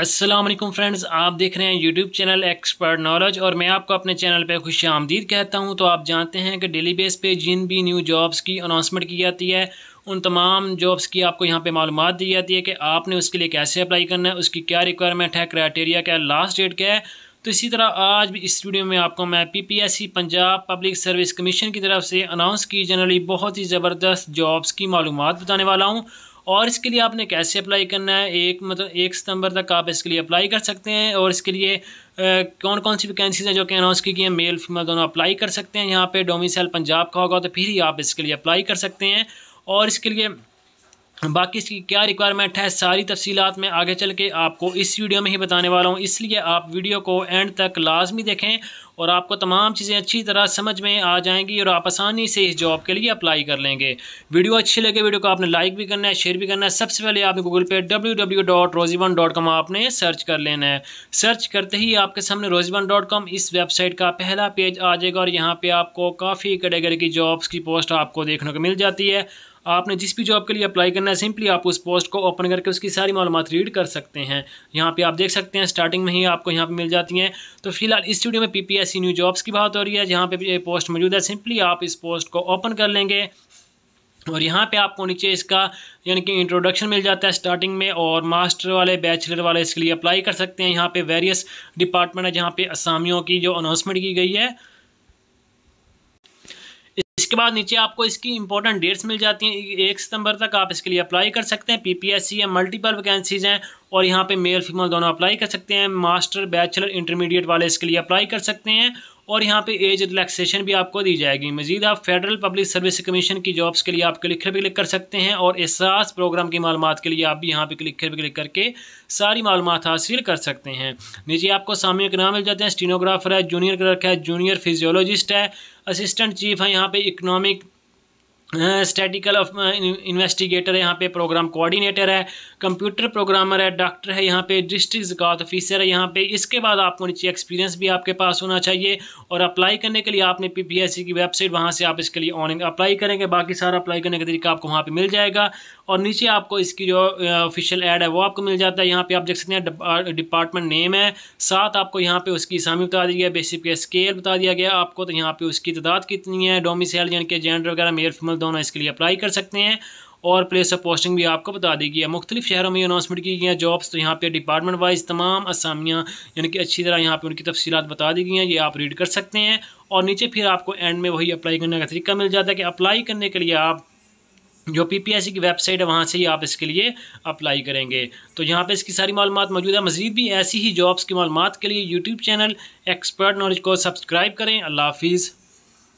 Aslam friends आप देख रहे हैं यूट्यूब चैनल एक्सपर्ट नॉलेज और मैं आपको अपने चैनल पर खुश आमदीद कहता हूं तो आप जानते हैं कि डेली बेस पे जिन भी न्यू जॉब्स की अनाउंसमेंट की जाती है उन तमाम जॉब्स की आपको यहाँ पे मालूम दी जाती है कि आपने उसके लिए कैसे अप्लाई करना है उसकी क्या रिक्वायरमेंट है क्राइटेरिया क्या है लास्ट डेट क्या है तो इसी तरह आज भी इस वीडियो में आपको मैं P Punjab public service commission की तरफ से अनाउंस की जाने बहुत ही ज़बरदस्त जॉब्स की मालूम बताने वाला हूँ और इसके लिए आपने कैसे अप्लाई करना है एक मतलब एक सितंबर तक आप इसके लिए अप्लाई कर सकते हैं और इसके लिए कौन कौन सी वैकेंसीज हैं जो कि अनाउंस की गई हैं मेल फीमेल दोनों अप्लाई कर सकते हैं यहाँ पे डोमिसाइल पंजाब का होगा तो फिर ही आप इसके लिए अप्लाई कर सकते हैं और इसके लिए बाकी इसकी क्या रिक्वायरमेंट है सारी तफसीत मैं आगे चल के आपको इस वीडियो में ही बताने वाला हूँ इसलिए आप वीडियो को एंड तक लाजमी देखें और आपको तमाम चीज़ें अच्छी तरह समझ में आ जाएंगी और आप आसानी से इस जॉब के लिए अप्लाई कर लेंगे वीडियो अच्छी लगे वीडियो को आपने लाइक भी करना है शेयर भी करना है सबसे पहले आपने गूगल पे डब्ल्यू डब्ल्यू डॉट रोजीवन डॉट कॉम आपने सर्च कर लेना है सर्च करते ही आपके सामने रोजीवन डॉट कॉम इस वेबसाइट का पहला पेज आ जाएगा और यहाँ पर आपको काफ़ी कैटेगरी की जॉब्स की पोस्ट आपको देखने को मिल जाती है आपने जिस भी जॉब के लिए अप्लाई करना है सिंपली आप उस पोस्ट को ओपन करके उसकी सारी मालूम रीड कर सकते हैं यहाँ पर आप देख सकते हैं स्टार्टिंग में ही आपको यहाँ पर मिल जाती हैं तो फिलहाल इस स्टूडियो में पीपीएससी न्यू जॉब्स की बात हो रही है जहाँ पर ये पोस्ट मौजूद है सिंपली आप इस पोस्ट को ओपन कर लेंगे और यहाँ पे आपको नीचे इसका यानी कि इंट्रोडक्शन मिल जाता है स्टार्टिंग में और मास्टर वाले बैचलर वाले इसके लिए अप्लाई कर सकते हैं यहाँ पे वेरियस डिपार्टमेंट है जहाँ पे असामियों की जो अनाउंसमेंट की गई है इसके बाद नीचे आपको इसकी इंपॉर्टेंट डेट्स मिल जाती हैं एक सितंबर तक आप इसके लिए अप्लाई कर सकते हैं पीपीएससी है मल्टीपल वैकेंसीज हैं और यहाँ पे मेल फीमेल दोनों अप्लाई कर सकते हैं मास्टर बैचलर इंटरमीडिएट वाले इसके लिए अप्लाई कर सकते हैं और यहाँ पे एज रिलैक्सेशन भी आपको दी जाएगी मजीद आप फेडरल पब्लिक सर्विस कमीशन की जॉब्स के लिए आप क्लिक पर क्लिक कर सकते हैं और एहसास प्रोग्राम की मालूम के लिए आप भी यहाँ पर क्लिक पर क्लिक करके सारी मालूम हासिल कर सकते हैं नीचे आपको सामने के नाम मिल जाते हैं स्टीनोग्राफर है जूनियर क्लर्क है जूनियर फिजियोलॉजिस्ट है असिस्टेंट चीफ है यहाँ पर इकनॉमिक स्टैटिकल इन्वेस्टिगेटर है यहाँ पे प्रोग्राम कोऑर्डिनेटर है कंप्यूटर प्रोग्रामर है डॉक्टर है यहाँ पे डिस्ट्रिक्ट जिकात ऑफिसर है यहाँ पे इसके बाद आपको नीचे एक्सपीरियंस भी आपके पास होना चाहिए और अप्लाई करने के लिए आपने पी की वेबसाइट वहाँ से आप इसके लिए ऑनलाइन अप्लाई करेंगे बाकी सारा अप्लाई करने का तरीका आपको वहाँ पर मिल जाएगा और नीचे आपको इसकी जो ऑफिशियल एड है वो आपको मिल जाता है यहाँ पर आप देख सकते हैं डिपार्टमेंट नेम है साथ आपको यहाँ पर उसकी आसामी बता दी गई बेसिक स्केल बता दिया गया आपको तो यहाँ पर उसकी तादाद कितनी है डोमिसल यानी कि जेंडर वगैरह मेयर फीमेल दोनों इसके लिए अप्लाई कर सकते हैं और प्लेस ऑफ पोस्टिंग भी आपको बता है मुख्तलिफ शहरों में अनाउंसमेंट की गई हैं जॉब्स तो यहाँ पे डिपार्टमेंट वाइज तमाम असामियाँ यानी कि अच्छी तरह यहाँ पे उनकी तफसीत बता दी गई हैं ये आप रीड कर सकते हैं और नीचे फिर आपको एंड में वही अप्लाई करने का तरीका मिल जाता है कि अप्लाई करने के लिए आप जो पीपीएससी की वेबसाइट है वहाँ से ही आप इसके लिए अप्लाई करेंगे तो यहाँ पे इसकी सारी मालूम मौजूद है मजीद भी ऐसी ही जॉब्स की मालूम के लिए यूट्यूब चैनल एक्सपर्ट नॉलेज को सब्सक्राइब करें अल्लाह हाफिज़